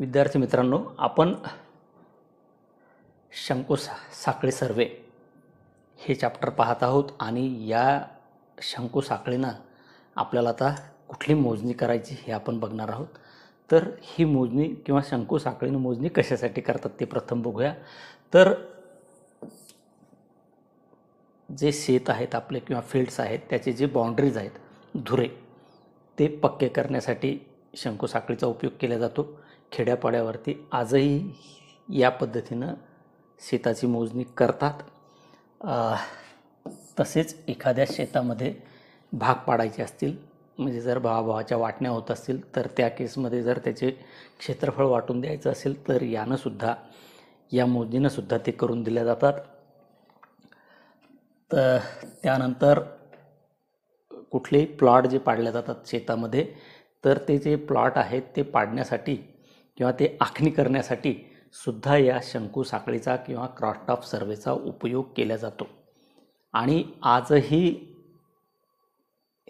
विद्यार्थी मित्रांनो आपण सा साखळे सर्वे हे चॅप्टर पाहत आहोत आणि या शंकू साखळीनं आपल्याला आता कुठली मोजणी करायची हे आपण बघणार आहोत तर ही मोजणी किंवा शंकू साखळीनं मोजणी कशासाठी करतात ते प्रथम बघूया तर जे शेत आहेत आपले किंवा फील्ड्स आहेत त्याचे जे बाउंड्रीज आहेत धुरे ते पक्के करण्यासाठी शंकू साखळीचा उपयोग केला जातो खेड्यापाड्यावरती आजही या पद्धतीनं शेताची मोजणी करतात तसेच एखाद्या शेतामध्ये भाग पाडायचे असतील म्हणजे जर भावाभावाच्या वाटण्या होत असतील तर त्या केसमध्ये जर त्याचे क्षेत्रफळ वाटून द्यायचं असेल तर यानंसुद्धा या मोजणीनंसुद्धा ते करून दिल्या जातात तर त्यानंतर कुठलेही प्लॉट जे पाडले जातात शेतामध्ये तर ते जे प्लॉट आहेत ते पाडण्यासाठी किंवा ते आखणी करण्यासाठी सुद्धा या शंकू साखळीचा किंवा क्रॉस्टॉप सर्वेचा उपयोग केला जातो आणि आजही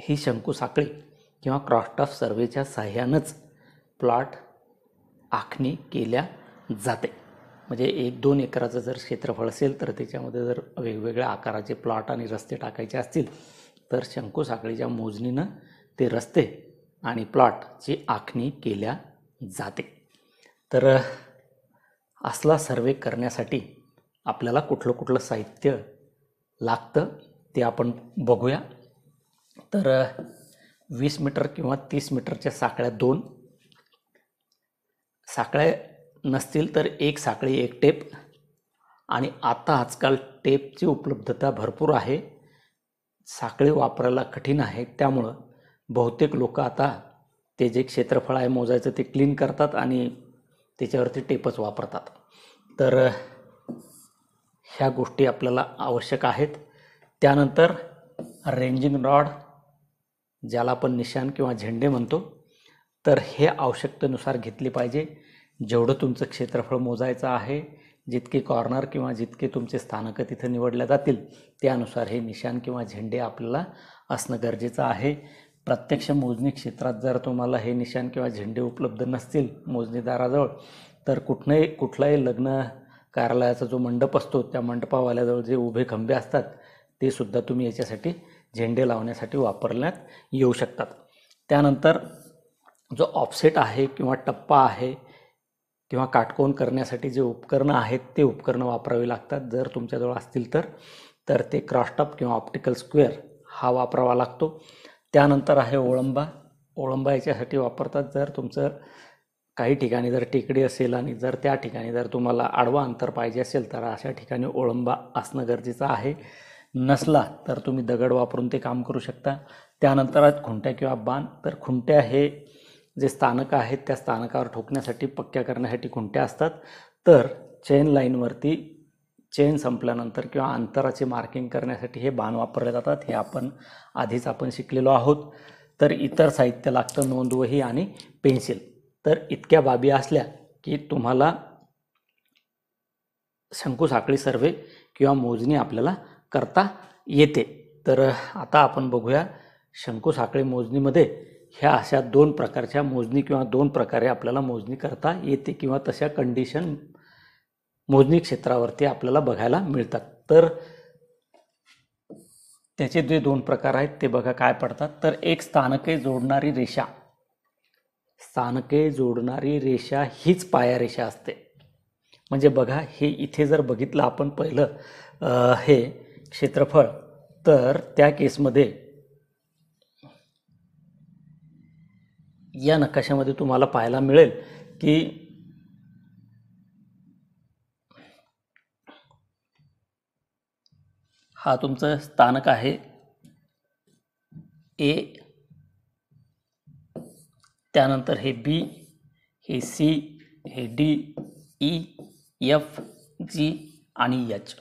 ही शंकू साखळी किंवा क्रॉस्टॉप सर्वेच्या सहाय्यानंच प्लॉट आखणी केल्या जाते म्हणजे एक दोन एकराचं जर क्षेत्रफळ असेल तर त्याच्यामध्ये जर वेगवेगळ्या आकाराचे प्लॉट आणि रस्ते टाकायचे असतील तर शंकू साखळीच्या मोजणीनं ते रस्ते आणि प्लॉटची आखणी केल्या जाते तर असला सर्वे करण्यासाठी आपल्याला कुठलं कुठलं साहित्य लागतं ते आपण बघूया तर वीस मीटर किंवा तीस मीटरच्या साखळ्या दोन साखळ्या नसतील तर एक साखळी एक टेप आणि आता आजकाल टेपची उपलब्धता भरपूर आहे साखळी वापरायला कठीण आहे त्यामुळं बहुतेक लोक आता ते जे क्षेत्रफळ आहे मोजायचं ते क्लीन करतात आणि त्याच्यावरती टेपच वापरतात तर ह्या गोष्टी आपल्याला आवश्यक आहेत त्यानंतर रेंजिंग रॉड ज्याला आपण निशान किंवा झेंडे म्हणतो तर हे आवश्यकतेनुसार घेतले पाहिजे जेवढं तुमचं क्षेत्रफळ मोजायचं आहे जितके कॉर्नर किंवा जितके तुमचे स्थानकं तिथं निवडल्या जातील त्यानुसार हे निशान किंवा झेंडे आपल्याला असणं गरजेचं आहे प्रत्यक्ष मोजणी क्षेत्रात जर तुम्हाला हे निशाण किंवा झेंडे उपलब्ध नसतील मोजणीदाराजवळ तर कुठनंही कुठलाही लग्न कार्यालयाचा जो मंडप असतो त्या मंडपावाल्याजवळ जे उभे खंबे असतात ते सुद्धा तुम्ही याच्यासाठी झेंडे लावण्यासाठी वापरण्यात येऊ शकतात त्यानंतर जो ऑफसेट आहे किंवा टप्पा आहे किंवा काटकोन करण्यासाठी जे उपकरणं आहेत ते उपकरणं वापरावी लागतात जर तुमच्याजवळ असतील तर तर ते क्रॉसटॉप किंवा ऑप्टिकल स्क्वेअर हा वापरावा लागतो त्यानंतर आहे ओळंबा ओळंबा याच्यासाठी वापरतात जर तुमचं काही ठिकाणी जर टेकडी असेल आणि जर त्या ठिकाणी जर तुम्हाला आडवा अंतर पाहिजे असेल तर अशा ठिकाणी ओळंबा असणं गरजेचं आहे नसला तर तुम्ही दगड वापरून ते काम करू शकता त्यानंतर आहेत खुंट्या किंवा बाण तर खुंट्या हे जे स्थानकं आहेत त्या स्थानकावर ठोकण्यासाठी पक्क्या करण्यासाठी खुंट्या असतात तर चेन लाईनवरती चेन संपल्यानंतर किंवा अंतराचे मार्किंग करण्यासाठी हे बाण वापरले जातात हे आपण आधीच आपण शिकलेलो आहोत तर इतर साहित्य लागतं नोंदवही आणि पेन्सिल तर इतक्या बाबी असल्या की तुम्हाला शंकू साखळी सर्वे किंवा मोजणी आपल्याला करता येते तर आता आपण बघूया शंकू साखळी मोजणीमध्ये ह्या अशा दोन प्रकारच्या मोजणी किंवा दोन प्रकारे आपल्याला मोजणी करता येते किंवा तशा कंडिशन मोजणी क्षेत्रावरती आपल्याला बघायला मिळतात तर त्याचे जे दोन प्रकार आहेत ते बघा काय पडतात तर एक स्थानके जोडणारी रेषा स्थानके जोडणारी रेषा हीच पाया रेषा असते म्हणजे बघा हे इथे जर बघितलं आपण पहिलं हे क्षेत्रफळ तर त्या केसमध्ये या नकाशामध्ये तुम्हाला पाहायला मिळेल की हा तुमचं स्थानक आहे ए त्यानंतर हे बी हे सी हे डी ई एफ जी आणि एच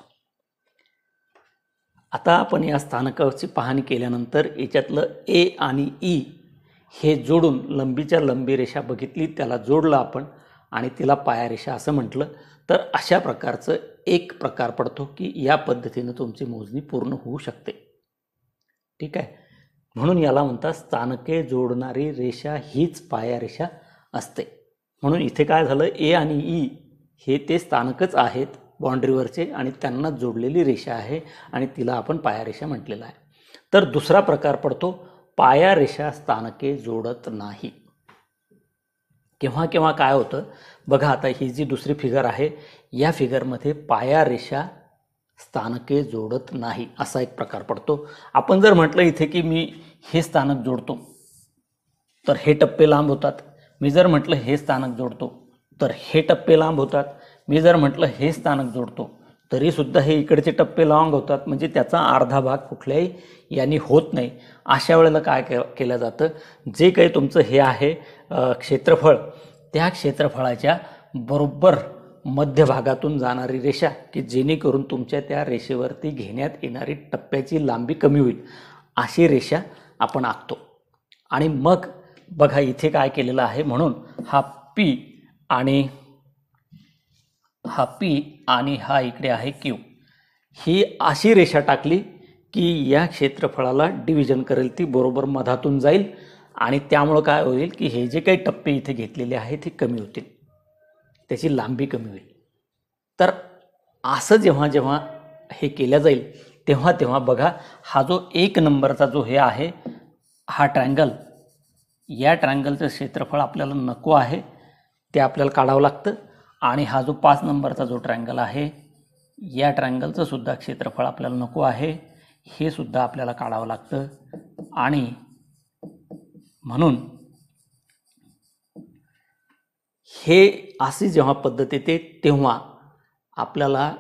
आता आपण या स्थानकाची पाहणी केल्यानंतर याच्यातलं ए आणि ई हे जोडून लंबीच्या लंबी रेषा बघितली त्याला जोडलं आपण आणि तिला पाया पायारेषा असं म्हटलं तर अशा प्रकारचं एक प्रकार पडतो की या पद्धतीनं तुमची मोजणी पूर्ण होऊ शकते ठीक आहे म्हणून याला म्हणतात स्थानके जोडणारी रेषा हीच पाया रेषा असते म्हणून इथे काय झालं ए आणि ई हे ते स्थानकच आहेत बाउंड्रीवरचे आणि त्यांना जोडलेली रेषा आहे आणि तिला आपण पायारेषा म्हटलेला आहे तर दुसरा प्रकार पडतो पायारेषा स्थानके जोडत नाही केव्हा केव्हा काय होतं बघा आता ही जी दुसरी फिगर आहे या फिगरमध्ये पाया रेषा स्थानके जोडत नाही असा एक प्रकार पडतो आपण जर म्हटलं इथे की मी हे स्थानक जोडतो तर हे टप्पे लांब होतात मी जर म्हटलं हे स्थानक जोडतो तर हे टप्पे लांब होतात मी जर म्हटलं हे स्थानक जोडतो तरीसुद्धा हे इकडचे टप्पे लॉंग होतात म्हणजे त्याचा अर्धा भाग कुठल्याही यांनी होत नाही अशा वेळेला काय केलं जातं जे काही तुमचं हे आहे क्षेत्रफळ त्या क्षेत्रफळाच्या बरोबर मध्य भागातून जाणारी रेषा की जेणेकरून तुमच्या त्या रेषेवरती घेण्यात येणारी टप्प्याची लांबी कमी होईल अशी रेषा आपण आखतो आणि मग बघा इथे काय केलेलं आहे म्हणून हा पी आणि हा पी आणि हा इकडे आहे क्यू ही अशी रेषा टाकली की या क्षेत्रफळाला डिव्हिजन करेल ती बरोबर मधातून जाईल आणि त्यामुळं काय होईल की हे जे काही टप्पे इथे घेतलेले आहेत ते कमी होतील त्याची लांबी कमी होईल तर असं जेव्हा जेव्हा हे केलं जाईल तेव्हा तेव्हा बघा हा जो एक नंबरचा जो हे आहे हा ट्रँगल या ट्रँगलचं क्षेत्रफळ आपल्याला नको आहे ते आपल्याला काढावं लागतं आणि हा जो पाच नंबरचा जो ट्रँगल आहे या ट्रँगलचं सुद्धा क्षेत्रफळ आपल्याला नको आहे हे सुद्धा आपल्याला काढावं लागतं आणि म्हणून हे अशी जेव्हा पद्धत येते तेव्हा आपल्याला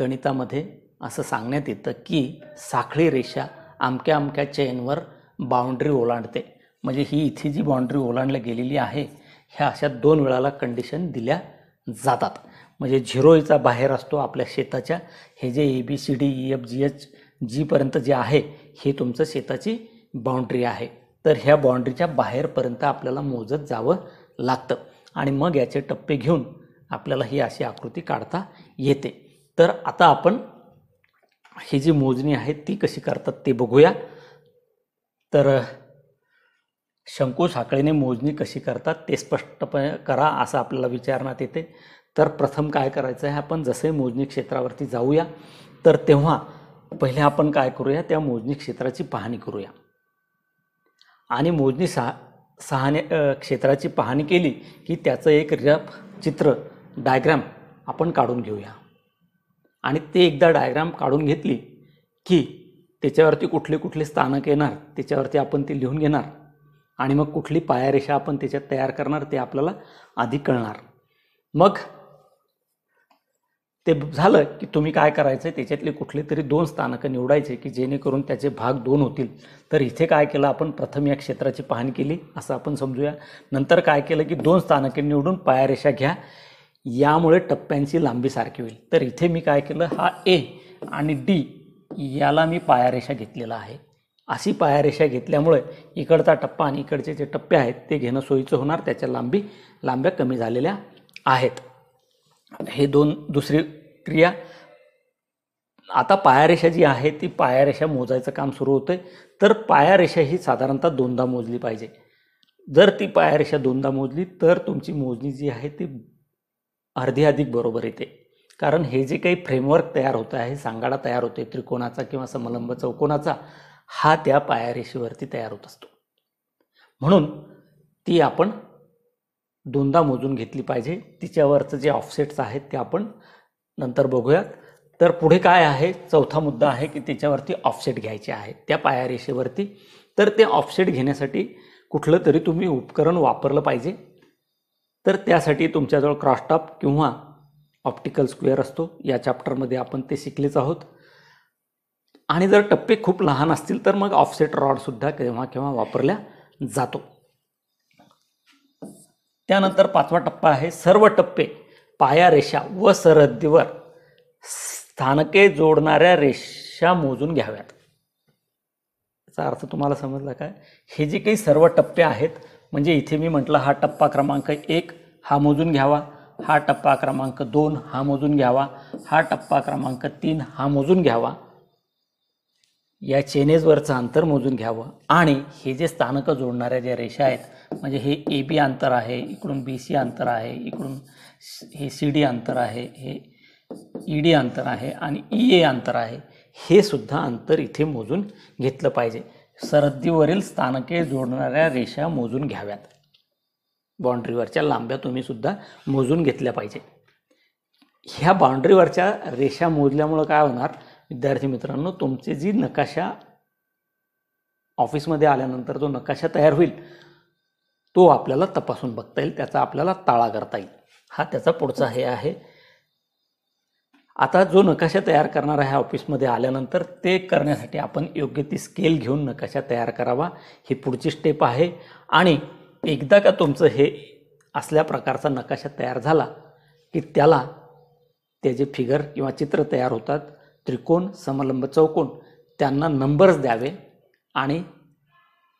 गणितामध्ये असं सांगण्यात येतं की साखळी रेषा अमक्या अमक्या चेनवर बाउंड्री ओलांडते म्हणजे ही इथे जी बाउंड्री ओलांडली गेलेली आहे ह्या अशा दोन वेळाला कंडिशन दिल्या जातात म्हणजे ईचा बाहेर असतो आपल्या शेताच्या हे जे A B C D E e, F G H जीपर्यंत जे आहे हे तुमचं शेताची बाउंड्री आहे तर ह्या बाउंड्रीच्या बाहेरपर्यंत आपल्याला मोजत जावं लागतं आणि मग याचे टप्पे घेऊन आपल्याला ही अशी आकृती काढता येते तर आता आपण ही जी मोजणी आहे ती कशी करतात ते बघूया तर शंकू साखळीने मोजणी कशी करतात ते स्पष्टपणे करा असं आपल्याला विचारण्यात येते तर प्रथम काय करायचं आहे आपण जसे मोजणी क्षेत्रावरती जाऊया तर तेव्हा पहिले आपण काय करूया त्या मोजणी क्षेत्राची पाहणी करूया आणि मोजणी सा सहाने क्षेत्राची पाहणी केली की त्याचं एक रफ चित्र डायग्राम आपण काढून घेऊया आणि ते एकदा डायग्राम काढून घेतली की त्याच्यावरती कुठले कुठले स्थानक येणार त्याच्यावरती आपण ते लिहून घेणार आणि मग कुठली पायारेषा आपण त्याच्यात तयार करणार ते आपल्याला आधी कळणार मग ते झालं की तुम्ही काय करायचं आहे त्याच्यातले कुठले तरी दोन स्थानकं निवडायचे की जेणेकरून त्याचे भाग दोन होतील तर इथे काय केलं आपण प्रथम या क्षेत्राची पाहणी केली असं आपण समजूया नंतर काय केलं की दोन स्थानके निवडून पायारेषा घ्या यामुळे टप्प्यांची लांबी सारखी होईल तर इथे मी काय केलं हा ए आणि डी याला मी पायारेषा घेतलेला आहे अशी पायारेषा घेतल्यामुळे इकडचा टप्पा आणि इकडचे जे टप्पे आहेत ते घेणं सोयीचं होणार त्याच्या लांबी लांब्या कमी झालेल्या आहेत हे दोन दुसरी क्रिया आता पायारेषा जी आहे ती पायारेषा मोजायचं काम सुरू होतं तर पायारेषा ही साधारणतः दोनदा मोजली पाहिजे जर ती पायारेषा दोनदा मोजली तर तुमची मोजणी जी आहे ती अर्धी अधिक बरोबर येते कारण हे जे काही फ्रेमवर्क तयार होतं आहे सांगाडा तयार होते त्रिकोणाचा किंवा समलंब चौकोनाचा हा त्या पायारेषेवरती तयार होत असतो म्हणून ती आपण दोनदा मोजून घेतली पाहिजे तिच्यावरचं जे ऑफसेट्स आहेत ते आपण नंतर बघूयात तर पुढे काय आहे चौथा मुद्दा आहे की त्याच्यावरती ऑफसेट घ्यायचे आहे त्या पायारेषेवरती तर ते ऑफसेट घेण्यासाठी कुठलं तरी तुम्ही उपकरण वापरलं पाहिजे तर त्यासाठी तुमच्याजवळ क्रॉसटॉप किंवा ऑप्टिकल स्क्वेअर असतो या चॅप्टरमध्ये आपण ते शिकलेच आहोत आणि जर टप्पे खूप लहान असतील तर मग ऑफसेट रॉडसुद्धा केव्हा केव्हा वापरल्या जातो त्यानंतर पाचवा टप्पा आहे सर्व टप्पे पायारेषा व सरहद्दीवर स्थानके जोडणाऱ्या रेषा मोजून घ्याव्यात याचा अर्थ तुम्हाला समजला काय हे जे काही सर्व टप्पे आहेत म्हणजे इथे मी म्हटलं हा टप्पा क्रमांक एक हा मोजून घ्यावा हा टप्पा क्रमांक दोन हा मोजून घ्यावा हा टप्पा क्रमांक तीन हा मोजून घ्यावा या चेनेजवरचं अंतर मोजून घ्यावं आणि हे जे स्थानकं जोडणाऱ्या ज्या रेषा आहेत म्हणजे हे ए बी अंतर आहे इकडून बी सी अंतर आहे इकडून हे सी डी अंतर आहे हे ई डी अंतर आहे आणि ई ए अंतर आहे हे सुद्धा अंतर इथे मोजून घेतलं पाहिजे सरहद्दीवरील स्थानके जोडणाऱ्या रेषा मोजून घ्याव्यात बाउंड्रीवरच्या लांब्या तुम्ही सुद्धा मोजून घेतल्या पाहिजे ह्या बाउंड्रीवरच्या रेषा मोजल्यामुळं काय होणार विद्यार्थी मित्रांनो तुमचे जी नकाशा ऑफिसमध्ये आल्यानंतर जो नकाशा तयार होईल तो आपल्याला तपासून बघता येईल त्याचा आपल्याला ताळा करता येईल हा त्याचा पुढचा हे आहे आता जो नकाशा तयार करणार आहे ऑफिसमध्ये आल्यानंतर ते करण्यासाठी आपण योग्य ती स्केल घेऊन नकाशा तयार करावा ही पुढची स्टेप आहे आणि एकदा का तुमचं हे असल्या प्रकारचा नकाशा तयार झाला की त्याला ते जे फिगर किंवा चित्र तयार होतात त्रिकोण समलंब चौकोन त्यांना नंबर्स द्यावे आणि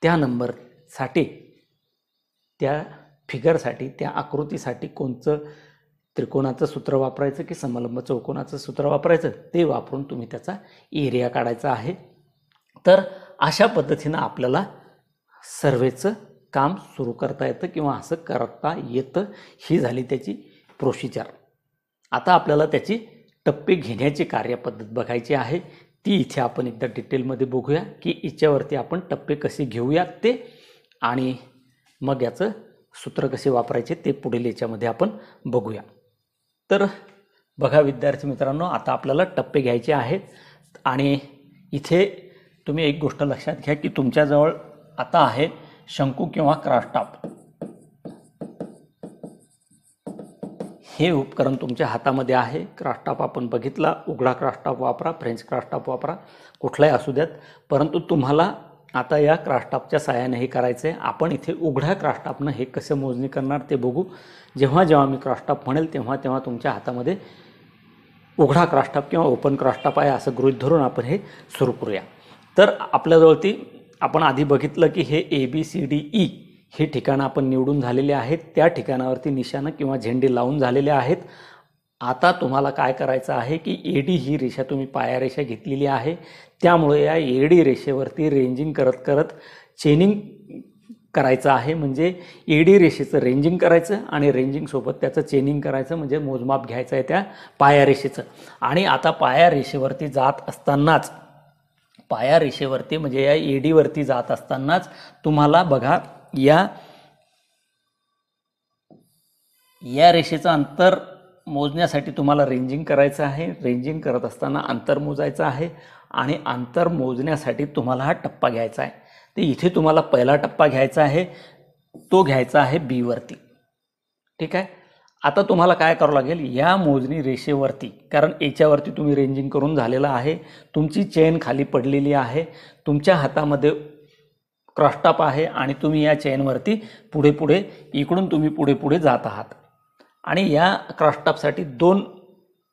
त्या नंबरसाठी त्या फिगरसाठी त्या आकृतीसाठी कोणतं त्रिकोणाचं सूत्र वापरायचं की समलंब चौकोनाचं सूत्र वापरायचं ते वापरून तुम्ही त्याचा एरिया काढायचा आहे तर अशा पद्धतीनं आपल्याला सर्वेचं काम सुरू करता येतं किंवा असं करता येतं ही झाली त्याची प्रोसिजर आता आपल्याला त्याची टप्पे घेण्याची कार्यपद्धत बघायची आहे ती इथे आपण एकदा डिटेलमध्ये बघूया की इच्यावरती आपण टप्पे कसे घेऊयात ते आणि मग याचं सूत्र कसे वापरायचे ते पुढील याच्यामध्ये आपण बघूया तर बघा विद्यार्थी मित्रांनो आता आपल्याला टप्पे घ्यायचे आहेत आणि इथे तुम्ही एक गोष्ट लक्षात घ्या की तुमच्याजवळ आता आहे शंकू किंवा क्रास्टाप हे उपकरण तुमच्या हातामध्ये आहे क्रास्टाप आपण बघितला उघडा क्रास्टाप वापरा फ्रेंच क्रास्टाप वापरा कुठलाही असू द्यात परंतु तुम्हाला आता या क्राफ्टॉपच्या सहाय्याने हे करायचं आहे आपण इथे उघड्या क्राफ्टॉपनं हे कसं मोजणी करणार ते बघू जेव्हा जेव्हा मी क्राफ्टॉप म्हणेल तेव्हा तेव्हा तुमच्या हातामध्ये उघडा क्राफ्टॉप किंवा ओपन क्राफ्टॉप आहे असं गृहित धरून आपण हे सुरू करूया तर आपल्याजवळती आपण आधी बघितलं की हे A B C D E हे ठिकाणं आपण निवडून झालेले आहेत त्या ठिकाणावरती निशाणं किंवा झेंडे लावून झालेले आहेत आता तुम्हाला काय करायचं आहे की ए डी ही रेषा तुम्ही पायारेषा घेतलेली आहे त्यामुळे या एडी रेषेवरती रेंजिंग करत करत चेनिंग करायचं आहे म्हणजे डी रेषेचं रेंजिंग करायचं आणि रेंजिंगसोबत त्याचं चेनिंग करायचं म्हणजे मोजमाप घ्यायचं आहे त्या पाया रेषेचं आणि आता पाया रेषेवरती जात असतानाच पाया रेषेवरती म्हणजे या एडीवरती जात असतानाच तुम्हाला बघा या या रेषेचं अंतर मोजण्यासाठी तुम्हाला रेंजिंग करायचं आहे रेंजिंग करत असताना अंतर मोजायचं आहे आणि अंतर मोजण्यासाठी तुम्हाला हा टप्पा घ्यायचा आहे तर इथे तुम्हाला पहिला टप्पा घ्यायचा आहे तो घ्यायचा आहे बीवरती ठीक आहे आता तुम्हाला काय करावं लागेल या मोजणी रेषेवरती कारण याच्यावरती तुम्ही रेंजिंग करून झालेलं आहे तुमची चेन खाली पडलेली आहे तुमच्या हातामध्ये क्रॉस्टॉप आहे आणि तुम्ही या चेनवरती पुढे पुढे इकडून तुम्ही पुढे पुढे जात आहात आणि या क्रॉस्टॉपसाठी दोन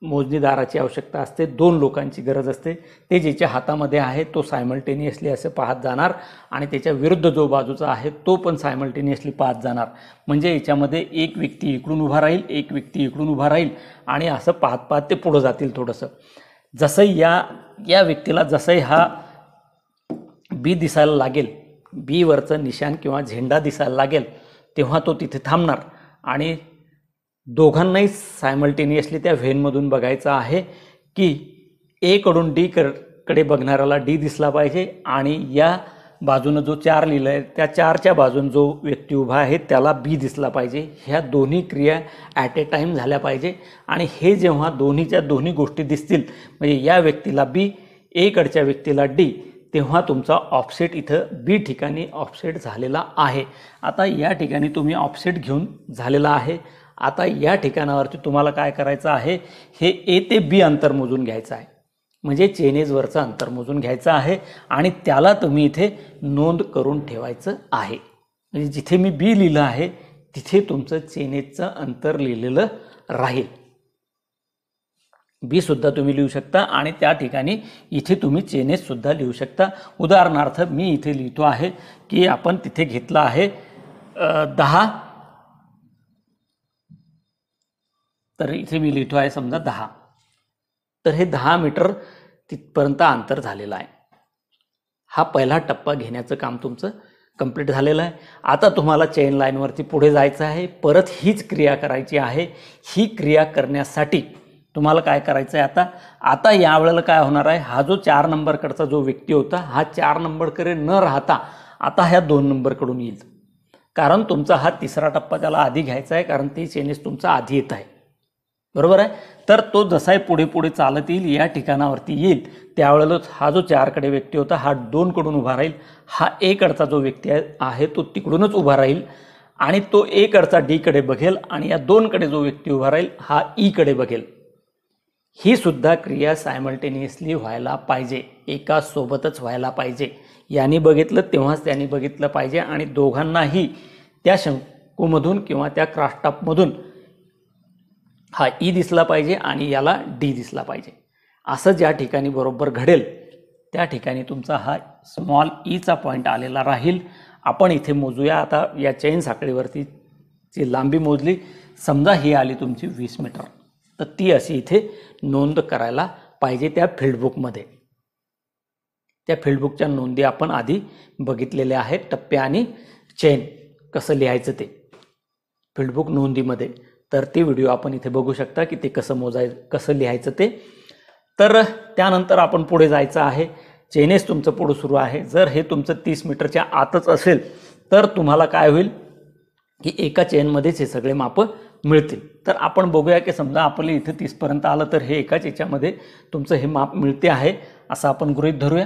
मोजणीदाराची आवश्यकता असते दोन लोकांची गरज असते ते ज्याच्या हातामध्ये आहे तो सायमल्टेनियसली असं पाहत जाणार आणि त्याच्या विरुद्ध जो बाजूचा आहे तो पण सायमल्टेनियसली पाहत जाणार म्हणजे याच्यामध्ये एक व्यक्ती इकडून उभा राहील एक व्यक्ती इकडून उभा राहील आणि असं पाहत पाहत ते पुढं जातील थोडंसं जसं या या व्यक्तीला जसंही हा बी दिसायला लागेल बीवरचं निशान किंवा झेंडा दिसायला लागेल तेव्हा तो तिथे थांबणार आणि दोघांनाही सायमल्टेनियसली त्या व्हेनमधून बघायचं आहे की एकडून डी कर कडे बघणाऱ्याला डी दिसला पाहिजे आणि या बाजूनं जो चार लिहिलं आहे त्या चारच्या बाजून जो व्यक्ती उभा आहे त्याला बी दिसला पाहिजे ह्या दोन्ही क्रिया ॲट ए टाईम झाल्या पाहिजे आणि हे जेव्हा दोन्हीच्या दोन्ही गोष्टी दिसतील म्हणजे या व्यक्तीला बी एकडच्या व्यक्तीला डी तेव्हा तुमचा ऑफसेट इथं बी ठिकाणी ऑफसेट झालेला आहे आता या ठिकाणी तुम्ही ऑफसेट घेऊन झालेला आहे आता या ठिकाणावरती तुम्हाला काय करायचं आहे हे ए ते बी अंतर मोजून घ्यायचं आहे म्हणजे चेनेजवरचं अंतर मोजून घ्यायचं आहे आणि त्याला तुम्ही इथे नोंद करून ठेवायचं आहे म्हणजे जिथे मी बी लिहिलं आहे तिथे तुमचं चेनेजचं अंतर लिहिलेलं राहील बी सुद्धा तुम्ही लिहू शकता आणि त्या ठिकाणी इथे तुम्ही चेनेज सुद्धा लिहू शकता उदाहरणार्थ मी इथे लिहितो आहे की आपण तिथे घेतला आहे दहा तर इथे मी लिहितो आहे समजा दहा तर हे दहा मीटर तिथपर्यंत अंतर झालेलं आहे हा पहिला टप्पा घेण्याचं काम तुमचं कंप्लीट झालेलं आहे आता तुम्हाला चेन लाईनवरती पुढे जायचं आहे परत हीच क्रिया करायची आहे ही क्रिया करण्यासाठी तुम्हाला काय करायचं आहे आता आता यावेळेला काय होणार आहे हा जो चार नंबरकडचा जो व्यक्ती होता हा चार नंबरकडे न राहता आता ह्या दोन नंबरकडून येईल कारण तुमचा हा तिसरा टप्पा त्याला आधी घ्यायचा आहे कारण ती चेनेस तुमचा आधी येत आहे बरोबर आहे तर तो जसाही पुढे पुढे चालत येईल या ठिकाणावरती येईल त्यावेळेलाच हा जो चारकडे व्यक्ती होता हा दोनकडून उभा राहील हा एक जो व्यक्ती आहे तो तिकडूनच उभा राहील आणि तो एक डीकडे बघेल आणि या दोनकडे जो व्यक्ती उभा राहील हा ईकडे बघेल ही सुद्धा क्रिया सायमल्टेनियसली व्हायला पाहिजे एकासोबतच व्हायला पाहिजे यांनी बघितलं तेव्हाच त्यांनी बघितलं पाहिजे आणि दोघांनाही त्या शंकूमधून किंवा त्या क्रास्टापमधून हा ई दिसला पाहिजे आणि याला डी दिसला पाहिजे असं ज्या ठिकाणी बरोबर घडेल त्या ठिकाणी तुमचा हा स्मॉल ईचा पॉईंट आलेला राहील आपण इथे मोजूया आता या चेन साखळीवरती जी लांबी मोजली समजा ही आली तुमची वीस मीटर तर ती अशी इथे नोंद करायला पाहिजे त्या फील्डबुकमध्ये त्या फील्डबुकच्या नोंदी आपण आधी बघितलेल्या आहेत टप्पे आणि चेन कसं लिहायचं ते फील्डबुक नोंदीमध्ये तर ते व्हिडिओ आपण इथे बघू शकता की ते कसं मोजाय कसं लिहायचं ते तर त्यानंतर आपण पुढे जायचं आहे चेनेस तुमचं पुढं सुरू आहे जर हे तुमचं तीस मीटरच्या आतच असेल तर तुम्हाला काय होईल की एका चेनमध्येच हे सगळे माप मिळतील तर आपण बघूया की समजा आपले इथे तीसपर्यंत आलं तर हे एकाच याच्यामध्ये तुमचं हे माप मिळते आहे असं आपण गृहीत धरूया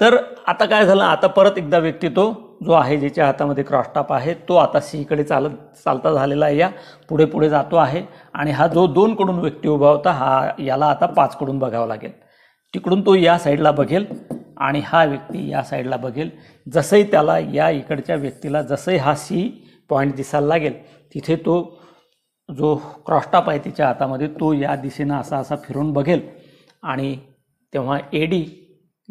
तर आता काय झालं आता परत एकदा व्यक्ती तो जो आहे ज्याच्या हातामध्ये क्रॉसटॉप आहे तो आता सीकडे चालत चालता झालेला आहे या पुढे पुढे जातो आहे आणि हा जो दोनकडून व्यक्ती उभा होता हा याला आता पाचकडून बघावा लागेल तिकडून तो या साईडला बघेल आणि हा व्यक्ती या साईडला बघेल जसंही त्याला या इकडच्या व्यक्तीला जसंही हा सी पॉईंट दिसायला लागेल तिथे तो जो क्रॉसटॉप आहे तिच्या हातामध्ये तो या दिशेनं असा असा फिरून बघेल आणि तेव्हा ए डी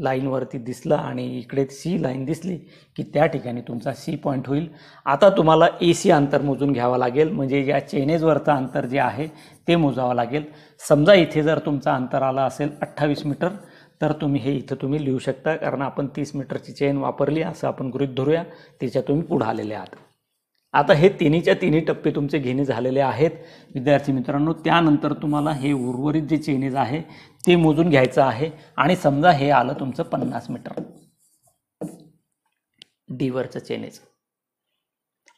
लाईनवरती दिसला आणि इकडे सी लाईन दिसली की त्या ठिकाणी तुमचा सी पॉईंट होईल आता तुम्हाला ए सी अंतर मोजून घ्यावं लागेल म्हणजे या चेनेजवरचं अंतर जे आहे ते मोजावं लागेल समजा इथे जर तुमचा अंतर आला असेल अठ्ठावीस मीटर तर तुम्ही हे इथं तुम्ही लिहू शकता कारण आपण तीस मीटरची चेन वापरली असं आपण गृहित धरूया त्याच्या तुम्ही पुढं आलेले आहात आता हे तिन्हीच्या तिन्ही टप्पे तुमचे घेणे झालेले आहेत विद्यार्थी मित्रांनो त्यानंतर तुम्हाला हे उर्वरित जे चेनेज आहे ते मोजून घ्यायचं आहे आणि समजा हे आलं तुमचं पन्नास मीटर डीवरचं चेनेज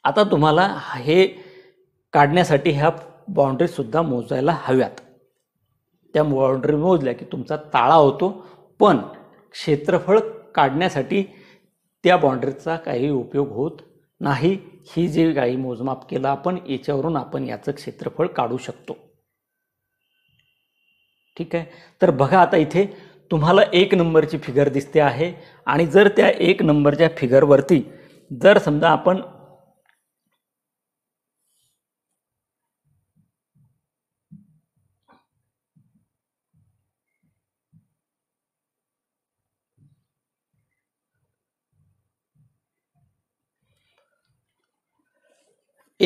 आता तुम्हाला हे काढण्यासाठी ह्या बाउंड्रीसुद्धा मोजायला हव्यात त्या बाउंड्री मोजल्या की तुमचा ताळा होतो पण क्षेत्रफळ काढण्यासाठी त्या बाउंड्रीचा काही उपयोग होत नाही ही जे काही मोजमाप केलं आपण याच्यावरून आपण याचं क्षेत्रफळ काढू शकतो ठीक आहे तर बघा आता इथे तुम्हाला एक नंबरची फिगर दिसते आहे आणि जर त्या एक नंबरच्या फिगरवरती जर समजा आपण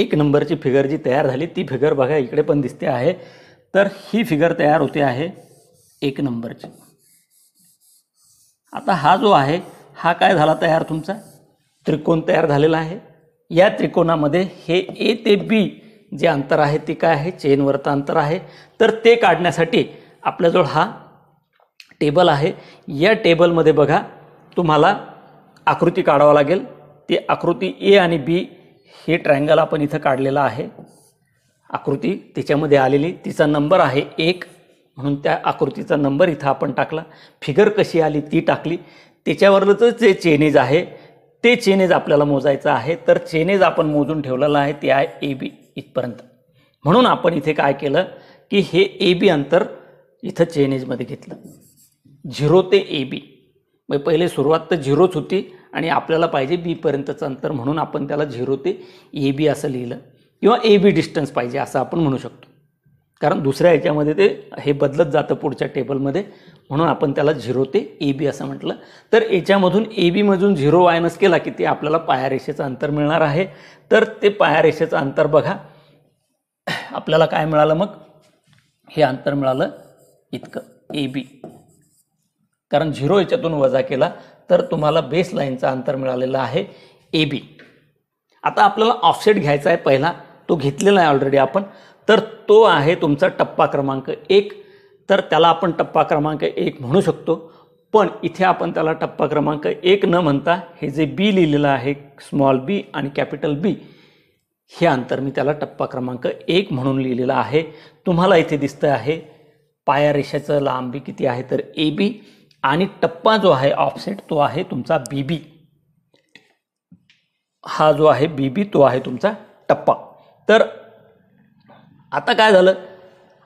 एक नंबरची फिगर जी तयार झाली ती फिगर बघा इकडे पण दिसते आहे तर ही फिगर तयार होते आहे एक नंबरची आता हा जो आहे हा काय झाला तयार तुमचा त्रिकोण तयार झालेला आहे या त्रिकोणामध्ये हे ए ते बी जे अंतर आहे ते काय आहे चेनवरचं अंतर आहे तर ते काढण्यासाठी आपल्याजवळ हा टेबल आहे या टेबलमध्ये बघा तुम्हाला आकृती काढावं लागेल ती आकृती ए आणि बी हे ट्रायंगल आपण इथं काढलेलं आहे आकृती त्याच्यामध्ये आलेली तिचा नंबर आहे एक म्हणून त्या आकृतीचा नंबर इथं आपण टाकला फिगर कशी आली ती टाकली त्याच्यावरच जे चेनेज आहे ते चेनेज आपल्याला मोजायचं आहे तर चेनेज आपण मोजून ठेवलेलं आहे ते आहे ए बी इथपर्यंत म्हणून आपण इथे काय केलं की हे ए बी अंतर इथं चेनेजमध्ये घेतलं झिरो ते ए बी म्हणजे पहिले सुरुवात तर झिरोच होती आणि आपल्याला पाहिजे बीपर्यंतचं अंतर म्हणून आपण त्याला झिरो ते ए बी असं लिहिलं किंवा ए बी डिस्टन्स पाहिजे असं आपण म्हणू शकतो कारण दुसऱ्या याच्यामध्ये ते हे बदलत जातं पुढच्या टेबलमध्ये म्हणून आपण त्याला झिरो ते ए बी असं म्हटलं तर याच्यामधून ए बीमधून झिरो वायनस केला की ते आपल्याला पायारेषेचं अंतर मिळणार आहे तर ते पायारेषेचं अंतर बघा आपल्याला काय मिळालं मग हे अंतर मिळालं इतकं ए बी कारण झिरो याच्यातून वजा केला तर तुम्हाला बेस लाईनचं अंतर मिळालेलं आहे ए बी आता आपल्याला ऑफसेट घ्यायचा आहे पहिला तो घेतलेला आहे ऑलरेडी आपण तर तो आहे तुमचा टप्पा क्रमांक एक तर त्याला आपण टप्पा क्रमांक एक म्हणू शकतो पण इथे आपण त्याला टप्पा क्रमांक एक न म्हणता हे जे बी लिहिलेलं आहे स्मॉल बी आणि कॅपिटल बी हे अंतर मी त्याला टप्पा क्रमांक एक म्हणून लिहिलेला आहे तुम्हाला इथे दिसतं आहे पाया रेषेचं लांबी किती आहे तर ए बी आणि टप्पा जो आहे ऑफसेट तो आहे तुमचा बी बी हा जो आहे बी बी तो आहे तुमचा टप्पा तर आता काय झालं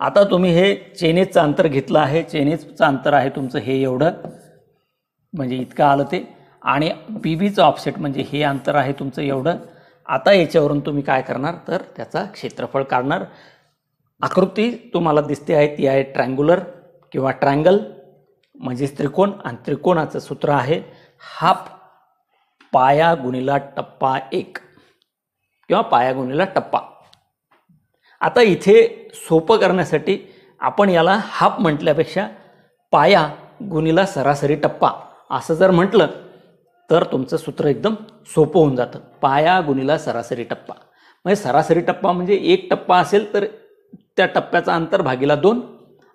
आता तुम्ही हे चेनेजचं अंतर घेतलं आहे चेनेजचं अंतर आहे तुमचं हे एवढं म्हणजे इतकं आलं ते आणि पी व्हीचं ऑफसेट म्हणजे हे अंतर आहे तुमचं एवढं आता याच्यावरून तुम्ही काय करणार तर त्याचा क्षेत्रफळ काढणार आकृती तुम्हाला दिसते आहे ती आहे ट्रँग्युलर किंवा ट्रँगल म्हणजेच त्रिकोण आणि त्रिकोणाचं सूत्र आहे हाफ पाया गुणिला टप्पा एक किंवा पाया गुणिला टप्पा आता इथे सोपं करण्यासाठी आपण याला हाफ म्हटल्यापेक्षा पाया गुणीला सरासरी टप्पा असं जर म्हटलं तर तुमचं सूत्र एकदम सोपं होऊन जातं पाया गुणीला सरासरी टप्पा म्हणजे सरासरी टप्पा म्हणजे एक टप्पा असेल तर त्या टप्प्याचा अंतर भागीला दोन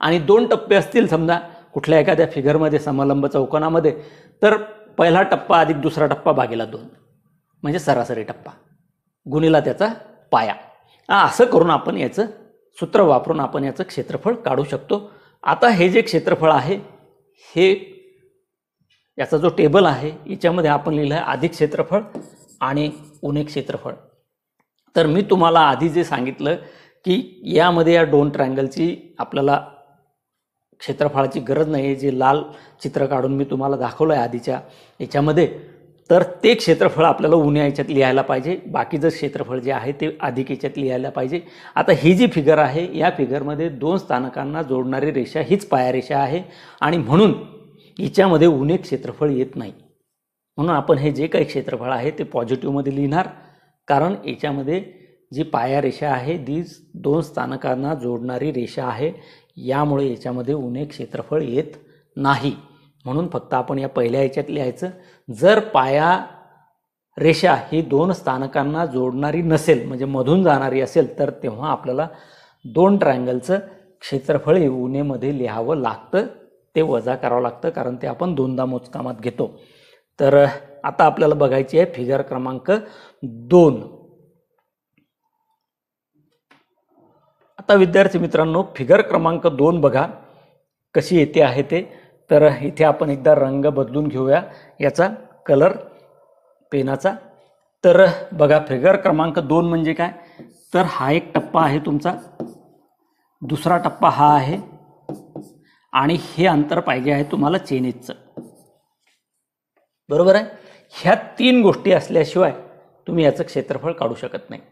आणि दोन टप्पे असतील समजा कुठल्या एखाद्या फिगरमध्ये समलंब चौकोनामध्ये तर पहिला टप्पा अधिक दुसरा टप्पा भागीला दोन म्हणजे सरासरी टप्पा गुणीला त्याचा पाया असं करून आपण याचं सूत्र वापरून आपण याचं क्षेत्रफळ काढू शकतो आता हे जे क्षेत्रफळ आहे हे याचा जो टेबल आहे याच्यामध्ये आपण लिहिलं आहे अधिक क्षेत्रफळ आणि उणे क्षेत्रफळ तर मी तुम्हाला आधी जे सांगितलं की यामध्ये या दोन ट्रँगलची आपल्याला क्षेत्रफळाची गरज नाही जे लाल चित्र काढून मी तुम्हाला दाखवलं आहे आधीच्या याच्यामध्ये तर ते क्षेत्रफळ आपल्याला उन्या याच्यात लिहायला पाहिजे बाकीचं क्षेत्रफळ जे आहे ते अधिक याच्यात लिहायला पाहिजे आता ही जी फिगर आहे या फिगरमध्ये दोन स्थानकांना जोडणारी रेषा हीच पायारेषा आहे आणि म्हणून हिच्यामध्ये उणे क्षेत्रफळ येत नाही म्हणून आपण हे जे काही क्षेत्रफळ आहे ते पॉझिटिव्हमध्ये लिहिणार कारण याच्यामध्ये जी पायारेषा आहे ती दोन स्थानकांना जोडणारी रेषा आहे यामुळे याच्यामध्ये उणे क्षेत्रफळ येत नाही म्हणून फक्त आपण या पहिल्या ह्याच्यात लिहायचं जर पाया रेषा ही दोन स्थानकांना जोडणारी नसेल म्हणजे मधून जाणारी असेल तर तेव्हा आपल्याला दोन ट्रायंगलचं क्षेत्रफळ उन्हेमध्ये लिहावं लागतं ते वजा करावं लागतं कारण ते आपण दोनदा मोजकामात घेतो तर आता आपल्याला बघायची आहे फिगर क्रमांक दोन आता विद्यार्थी मित्रांनो फिगर क्रमांक दोन बघा कशी येते आहे ते तर इथे आपण एकदा रंग बदलून घेऊया याचा कलर पेनाचा तर बघा फिगर क्रमांक दोन म्हणजे काय तर हा एक टप्पा आहे तुमचा दुसरा टप्पा हा आहे आणि हे अंतर पाहिजे आहे तुम्हाला चेनीजचं बरोबर आहे ह्या तीन गोष्टी असल्याशिवाय तुम्ही याचं क्षेत्रफळ काढू शकत नाही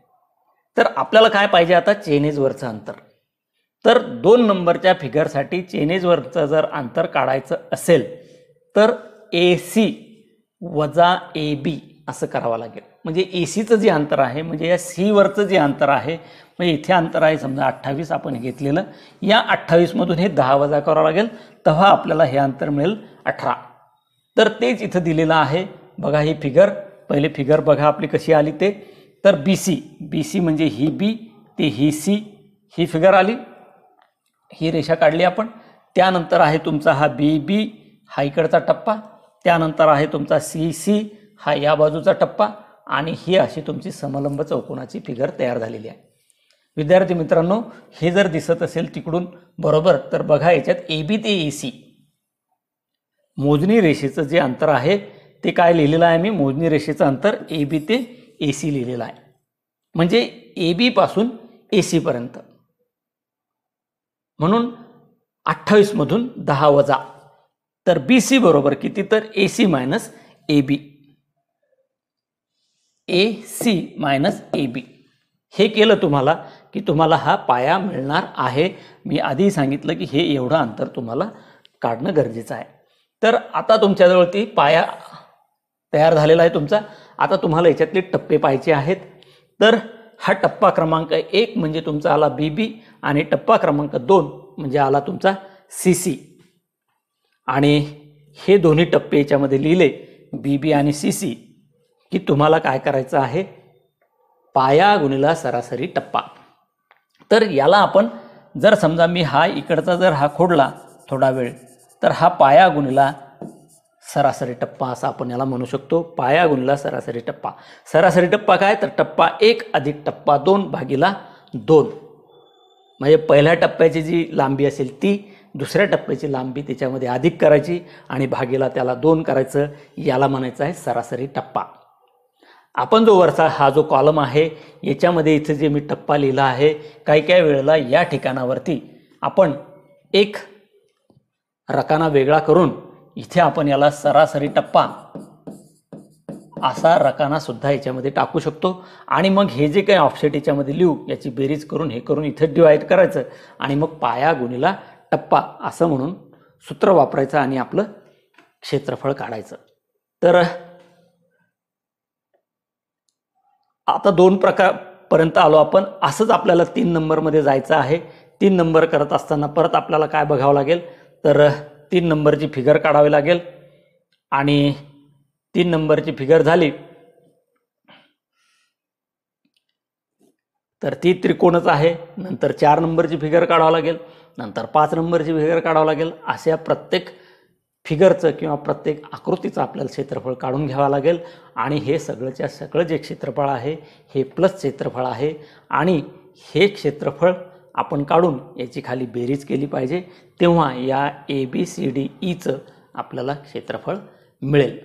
तर आपल्याला काय पाहिजे आता चेनीजवरचं अंतर तर दोन नंबरच्या फिगरसाठी चेनेजवरचं जर अंतर काढायचं असेल तर ए सी वजा ए बी असं करावं लागेल म्हणजे ए सीचं जे अंतर आहे म्हणजे या सीवरचं जे अंतर आहे म्हणजे इथे अंतर आहे समजा अठ्ठावीस आपण घेतलेलं या अठ्ठावीसमधून हे दहा वजा करावं लागेल तेव्हा आपल्याला हे अंतर मिळेल अठरा तर तेच इथं दिलेलं आहे बघा ही फिगर पहिले फिगर बघा आपली कशी आली ते तर बी सी बी सी म्हणजे ही बी ते ही सी ही फिगर आली ही रेषा काढली आपण त्यानंतर आहे तुमचा हा बी बी हा इकडचा टप्पा त्यानंतर आहे तुमचा सी सी हा या बाजूचा टप्पा आणि ही अशी तुमची समलंब चौकोनाची फिगर तयार झालेली आहे विद्यार्थी मित्रांनो हे जर दिसत असेल तिकडून बरोबर तर बघा याच्यात ए बी ते ए सी मोजणी रेषेचं जे अंतर आहे ते काय लिहिलेलं आहे मी मोजणी रेषेचं अंतर ए बी ते ए सी लिहिलेलं आहे म्हणजे ए बीपासून ए सीपर्यंत म्हणून अठ्ठावीसमधून दहा वजा तर बी सी बरोबर किती तर A C minus A B A C minus A B हे केलं तुम्हाला की तुम्हाला हा पाया मिळणार आहे मी आधी सांगितलं की हे एवढं अंतर तुम्हाला काढणं गरजेचं आहे तर आता तुमच्याजवळ ती पाया तयार झालेला आहे तुमचा आता तुम्हाला याच्यातले टप्पे पाहिजे आहेत तर हा टप्पा क्रमांक एक म्हणजे तुमचा आला बी बी आणि टप्पा क्रमांक दोन म्हणजे आला तुमचा सी सी आणि हे दोन्ही टप्पे याच्यामध्ये लिहिले बी बी आणि सी सी की तुम्हाला काय करायचं आहे पाया गुणिला सरासरी टप्पा तर याला आपण जर समजा मी हा इकडचा जर हा खोडला थोडा वेळ तर हा पाया गुणिला सरासरी टप्पा असं आपण याला म्हणू शकतो पाया गुणिला सरासरी टप्पा सरासरी टप्पा काय तर टप्पा एक अधिक टप्पा दोन भागीला दोन म्हणजे पहिल्या टप्प्याची जी लांबी असेल ती दुसऱ्या टप्प्याची लांबी त्याच्यामध्ये अधिक करायची आणि भागीला त्याला दोन करायचं याला म्हणायचं आहे सरासरी टप्पा आपण जो वरचा हा जो कॉलम आहे याच्यामध्ये इथे जे मी टप्पा लिहिला आहे काही काही वेळेला या ठिकाणावरती आपण एक रकाना वेगळा करून इथे आपण याला सरासरी टप्पा असा रकाना सुद्धा याच्यामध्ये टाकू शकतो आणि मग हे जे काही ऑफसेट याच्यामध्ये लिहू याची बेरीज करून हे करून इथं डिवाईड करायचं आणि मग पाया गुणीला टप्पा असं म्हणून सूत्र वापरायचं आणि आपलं क्षेत्रफळ काढायचं तर आता दोन प्रकार आलो आपण असंच आपल्याला तीन नंबरमध्ये जायचं आहे तीन नंबर करत असताना परत आपल्याला काय बघावं लागेल तर तीन नंबरची फिगर काढावी लागेल आणि तीन नंबरची फिगर झाली तर ती त्रिकोणच आहे नंतर चार नंबरची फिगर काढावं लागेल नंतर पाच नंबरची फिगर काढावं लागेल अशा प्रत्येक फिगरचं किंवा प्रत्येक आकृतीचं आपल्याला क्षेत्रफळ काढून घ्यावं लागेल आणि हे सगळंच्या सगळं जे क्षेत्रफळ आहे हे प्लस क्षेत्रफळ आहे आणि हे क्षेत्रफळ आपण काढून याची खाली बेरीज केली पाहिजे तेव्हा या ए बी सी डी ईचं आपल्याला क्षेत्रफळ मिळेल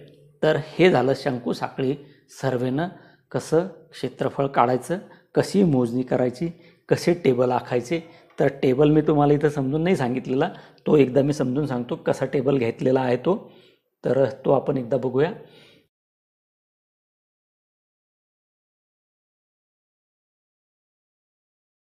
तर हे झालं शंकू साखळी सर्वेनं कसं क्षेत्रफळ काढायचं कशी मोजणी करायची कसे टेबल आखायचे तर टेबल मी तुम्हाला इथं समजून नाही सांगितलेला तो एकदा मी समजून सांगतो कसा टेबल घेतलेला आहे तो तर तो आपण एकदा बघूया